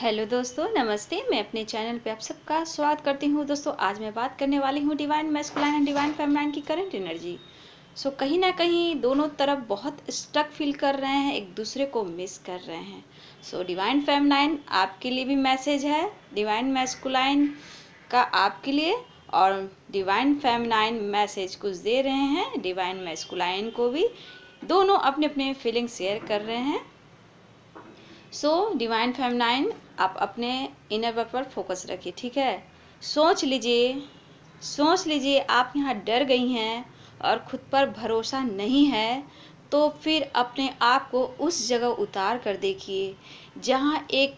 hello दोस्तों नमस्ते मैं अपने चैनल पे आप सबका स्वागत करती हूँ दोस्तों आज मैं बात करने वाली हूँ divine masculine and divine feminine की करंट एनर्जी सो कहीं ना कहीं दोनों तरफ बहुत स्टक फील कर रहे हैं एक दूसरे को मिस कर रहे हैं सो डिवाइन फेमलाइन आपके लिए भी मैसेज है डिवाइन मैस्कुलाइन का आपके लिए और डिवाइन फेमलाइन मैसेज कुछ दे रहे हैं डिवाइन मैस्कुलाइन को भी दोनों अपने अपने फीलिंग शेयर कर रहे हैं सो डिवाइन फेमलाइन आप अपने इनर वर्क पर फोकस रखिए ठीक है सोच लीजिए सोच लीजिए आप यहाँ डर गई हैं और खुद पर भरोसा नहीं है तो फिर अपने आप को उस जगह उतार कर देखिए जहाँ एक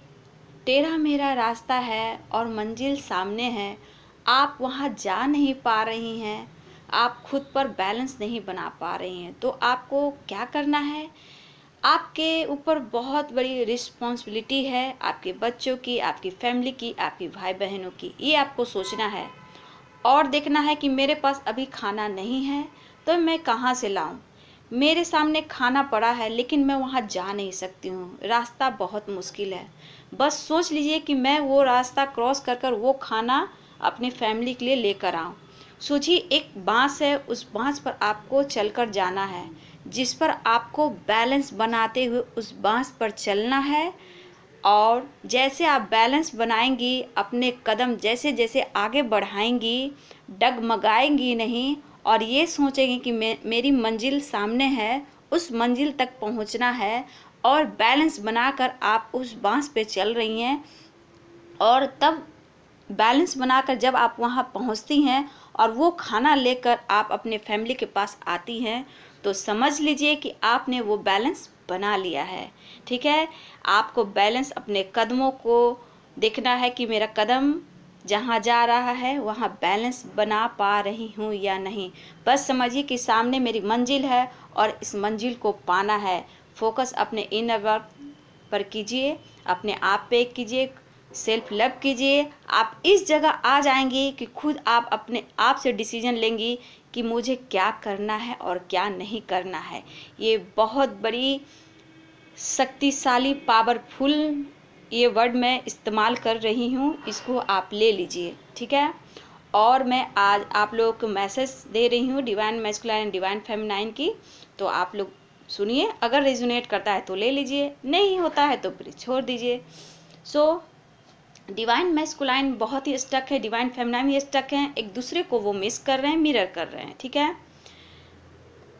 टेढ़ा मेरा रास्ता है और मंजिल सामने है आप वहाँ जा नहीं पा रही हैं आप खुद पर बैलेंस नहीं बना पा रही हैं तो आपको क्या करना है आपके ऊपर बहुत बड़ी रिस्पॉन्सिबिलिटी है आपके बच्चों की आपकी फैमिली की आपकी भाई बहनों की ये आपको सोचना है और देखना है कि मेरे पास अभी खाना नहीं है तो मैं कहाँ से लाऊं मेरे सामने खाना पड़ा है लेकिन मैं वहाँ जा नहीं सकती हूँ रास्ता बहुत मुश्किल है बस सोच लीजिए कि मैं वो रास्ता क्रॉस कर कर वो खाना अपनी फैमिली के लिए लेकर आऊँ सोचिए एक बाँस है उस बाँस पर आपको चलकर जाना है जिस पर आपको बैलेंस बनाते हुए उस बांस पर चलना है और जैसे आप बैलेंस बनाएंगी अपने कदम जैसे जैसे आगे बढ़ाएंगी डगमगाएंगी नहीं और ये सोचेंगी कि मे, मेरी मंजिल सामने है उस मंजिल तक पहुंचना है और बैलेंस बनाकर आप उस बांस पे चल रही हैं और तब बैलेंस बनाकर जब आप वहाँ पहुँचती हैं और वो खाना लेकर आप अपने फैमिली के पास आती हैं तो समझ लीजिए कि आपने वो बैलेंस बना लिया है ठीक है आपको बैलेंस अपने कदमों को देखना है कि मेरा कदम जहाँ जा रहा है वहाँ बैलेंस बना पा रही हूँ या नहीं बस समझिए कि सामने मेरी मंजिल है और इस मंजिल को पाना है फोकस अपने इनर वर्क पर कीजिए अपने आप पे कीजिए सेल्फ लव कीजिए आप इस जगह आ जाएंगी कि खुद आप अपने आप से डिसीजन लेंगी कि मुझे क्या करना है और क्या नहीं करना है ये बहुत बड़ी शक्तिशाली पावरफुल ये वर्ड मैं इस्तेमाल कर रही हूँ इसको आप ले लीजिए ठीक है और मैं आज आप लोगों को मैसेज दे रही हूँ divine masculine and divine feminine की तो आप लोग सुनिए अगर रेजुनेट करता है तो ले लीजिए नहीं होता है तो फिर छोड़ दीजिए सो so, डिवाइन मैस्कुलाइन बहुत ही स्टक है डिवाइन फेमनाइन भी स्टक है एक दूसरे को वो मिस कर रहे हैं मिरर कर रहे हैं ठीक है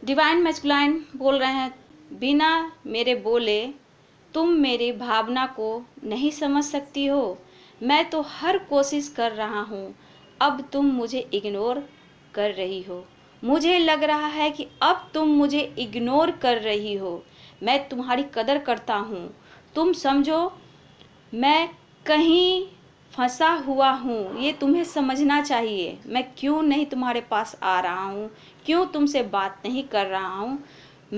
डिवाइन मैस्कुलाइन बोल रहे हैं बिना मेरे बोले तुम मेरी भावना को नहीं समझ सकती हो मैं तो हर कोशिश कर रहा हूँ अब तुम मुझे इग्नोर कर रही हो मुझे लग रहा है कि अब तुम मुझे इग्नोर कर रही हो मैं तुम्हारी कदर करता हूँ तुम समझो मैं कहीं फंसा हुआ हूँ ये तुम्हें समझना चाहिए मैं क्यों नहीं तुम्हारे पास आ रहा हूँ क्यों तुमसे बात नहीं कर रहा हूँ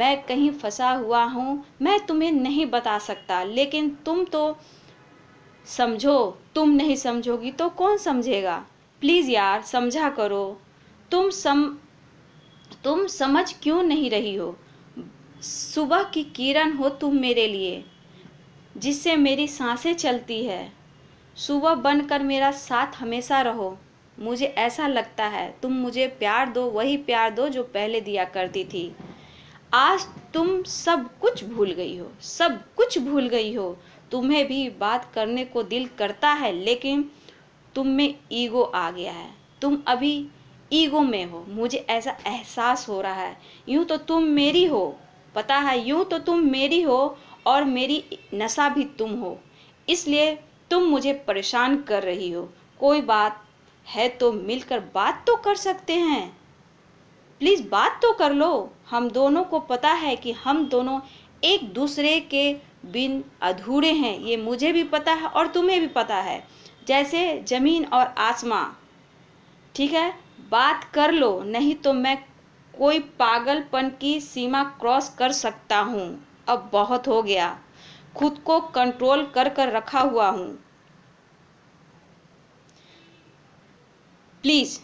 मैं कहीं फंसा हुआ हूँ मैं तुम्हें नहीं बता सकता लेकिन तुम तो समझो तुम नहीं समझोगी तो कौन समझेगा प्लीज़ यार समझा करो तुम सम तुम समझ क्यों नहीं रही हो सुबह की किरण हो तुम मेरे लिए जिससे मेरी सांसें चलती है सुबह बनकर मेरा साथ हमेशा रहो मुझे ऐसा लगता है तुम मुझे प्यार दो वही प्यार दो जो पहले दिया करती थी आज तुम सब कुछ भूल गई हो सब कुछ भूल गई हो तुम्हें भी बात करने को दिल करता है लेकिन तुम में ईगो आ गया है तुम अभी ईगो में हो मुझे ऐसा एहसास हो रहा है यूं तो तुम मेरी हो पता है यूं तो तुम मेरी हो और मेरी नशा भी तुम हो इसलिए तुम मुझे परेशान कर रही हो कोई बात है तो मिलकर बात तो कर सकते हैं प्लीज़ बात तो कर लो हम दोनों को पता है कि हम दोनों एक दूसरे के बिन अधूरे हैं ये मुझे भी पता है और तुम्हें भी पता है जैसे ज़मीन और आसमां ठीक है बात कर लो नहीं तो मैं कोई पागलपन की सीमा क्रॉस कर सकता हूँ अब बहुत हो गया खुद को कंट्रोल कर कर रखा हुआ हूं प्लीज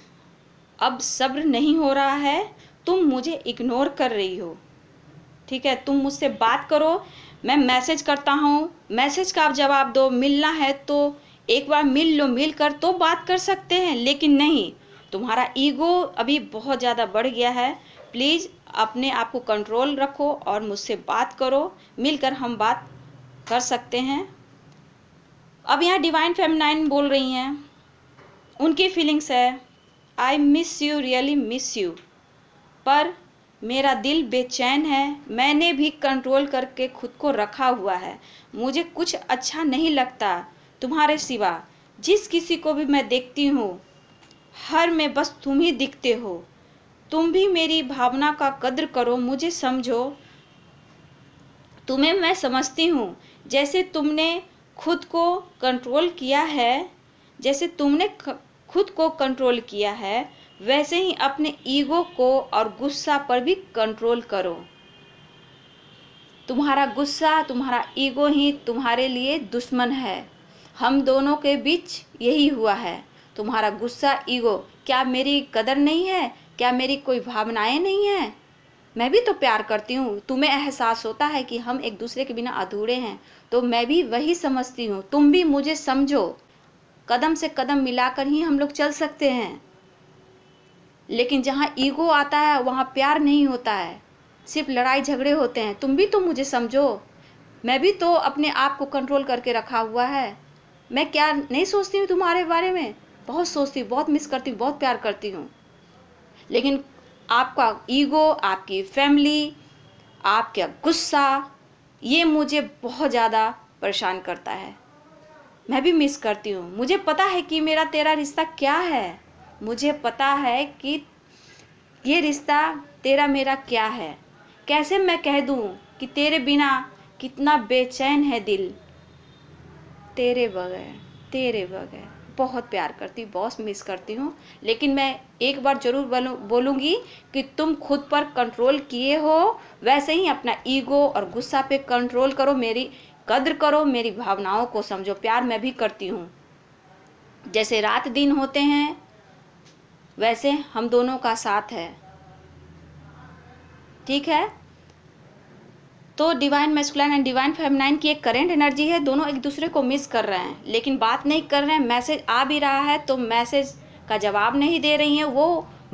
अब सब्र नहीं हो रहा है तुम मुझे इग्नोर कर रही हो ठीक है तुम मुझसे बात करो मैं मैसेज करता हूँ मैसेज का आप जवाब दो मिलना है तो एक बार मिल लो मिल कर तो बात कर सकते हैं लेकिन नहीं तुम्हारा ईगो अभी बहुत ज़्यादा बढ़ गया है प्लीज़ अपने आप को कंट्रोल रखो और मुझसे बात करो मिलकर हम बात कर सकते हैं अब यहाँ डिवाइन फेमनाइन बोल रही हैं उनकी फीलिंग्स है I miss you really miss you पर मेरा दिल बेचैन है मैंने भी कंट्रोल करके खुद को रखा हुआ है मुझे कुछ अच्छा नहीं लगता तुम्हारे सिवा जिस किसी को भी मैं देखती हूँ हर में बस तुम ही दिखते हो तुम भी मेरी भावना का कद्र करो मुझे समझो तुम्हें मैं समझती हूँ जैसे तुमने खुद को कंट्रोल किया है जैसे तुमने खुद को कंट्रोल किया है वैसे ही अपने ईगो को और गुस्सा पर भी कंट्रोल करो तुम्हारा गुस्सा तुम्हारा ईगो ही तुम्हारे लिए दुश्मन है हम दोनों के बीच यही हुआ है तुम्हारा गुस्सा ईगो क्या मेरी कदर नहीं है क्या मेरी कोई भावनाएं नहीं है मैं भी तो प्यार करती हूँ तुम्हें एहसास होता है कि हम एक दूसरे के बिना अधूरे हैं तो मैं भी वही समझती हूँ तुम भी मुझे समझो कदम से कदम मिलाकर ही हम लोग चल सकते हैं लेकिन जहाँ ईगो आता है वहाँ प्यार नहीं होता है सिर्फ लड़ाई झगड़े होते हैं तुम भी तो मुझे समझो मैं भी तो अपने आप को कंट्रोल करके रखा हुआ है मैं क्या नहीं सोचती हूँ तुम्हारे बारे में बहुत सोचती हूँ बहुत मिस करती हूँ बहुत प्यार करती हूँ लेकिन आपका ईगो आपकी फैमिली आपका गुस्सा ये मुझे बहुत ज़्यादा परेशान करता है मैं भी मिस करती हूँ मुझे पता है कि मेरा तेरा रिश्ता क्या है मुझे पता है कि ये रिश्ता तेरा मेरा क्या है कैसे मैं कह दूँ कि तेरे बिना कितना बेचैन है दिल तेरे बगैर तेरे बगैर बहुत प्यार करती हूँ बहुत मिस करती हूँ लेकिन मैं एक बार ज़रूर बोलूँगी कि तुम खुद पर कंट्रोल किए हो वैसे ही अपना ईगो और गुस्सा पे कंट्रोल करो मेरी कद्र करो मेरी भावनाओं को समझो प्यार मैं भी करती हूँ जैसे रात दिन होते हैं वैसे हम दोनों का साथ है ठीक है तो divine masculine and divine feminine की एक करेंट एनर्जी है दोनों एक दूसरे को मिस कर रहे हैं लेकिन बात नहीं कर रहे हैं मैसेज आ भी रहा है तो मैसेज का जवाब नहीं दे रही हैं वो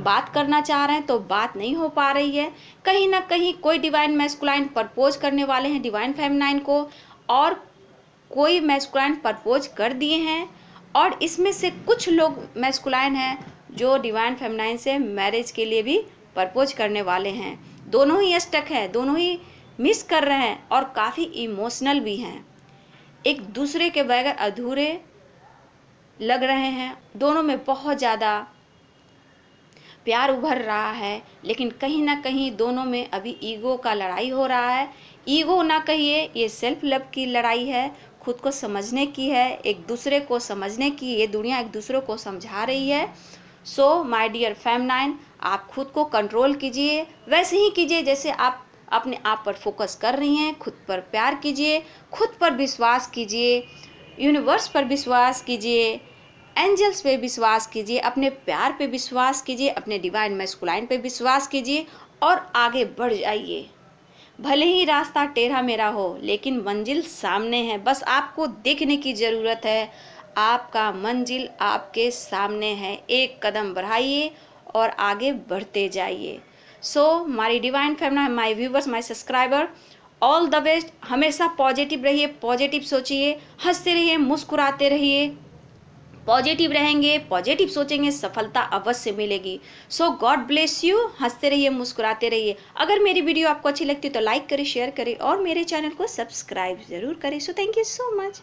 बात करना चाह रहे हैं तो बात नहीं हो पा रही है कहीं ना कहीं कोई डिवाइन मेस्कुलाइन प्रपोज करने वाले हैं डिवाइन फेमनाइन को और कोई मेस्कुलाइन प्रपोज कर दिए हैं और इसमें से कुछ लोग मेस्कुलाइन हैं जो डिवाइन फेमनाइन से मैरिज के लिए भी प्रपोज करने वाले हैं दोनों ही स्टक है दोनों ही मिस कर रहे हैं और काफ़ी इमोशनल भी हैं एक दूसरे के बगैर अधूरे लग रहे हैं दोनों में बहुत ज़्यादा प्यार उभर रहा है लेकिन कहीं ना कहीं दोनों में अभी ईगो का लड़ाई हो रहा है ईगो ना कहिए ये सेल्फ लव की लड़ाई है खुद को समझने की है एक दूसरे को समझने की ये दुनिया एक दूसरे को समझा रही है सो माई डियर नाइन आप खुद को कंट्रोल कीजिए वैसे ही कीजिए जैसे आप अपने आप पर फोकस कर रही हैं खुद पर प्यार कीजिए खुद पर विश्वास कीजिए यूनिवर्स पर विश्वास कीजिए एंजल्स पे विश्वास कीजिए अपने प्यार पे विश्वास कीजिए अपने डिवाइन मैस्कुलाइन पे विश्वास कीजिए और आगे बढ़ जाइए भले ही रास्ता टेढ़ा मेरा हो लेकिन मंजिल सामने है बस आपको देखने की ज़रूरत है आपका मंजिल आपके सामने है एक कदम बढ़ाइए और आगे बढ़ते जाइए सो मारी divine family my viewers my subscriber all the best हमेशा पॉजिटिव रहिए पॉजिटिव सोचिए हंसते रहिए मुस्कुराते रहिए पॉजिटिव रहेंगे पॉजिटिव सोचेंगे सफलता अवश्य मिलेगी सो गॉड ब्लेस यू हंसते रहिए मुस्कुराते रहिए अगर मेरी वीडियो आपको अच्छी लगती है तो लाइक करें शेयर करें और मेरे चैनल को सब्सक्राइब जरूर करें so thank you so much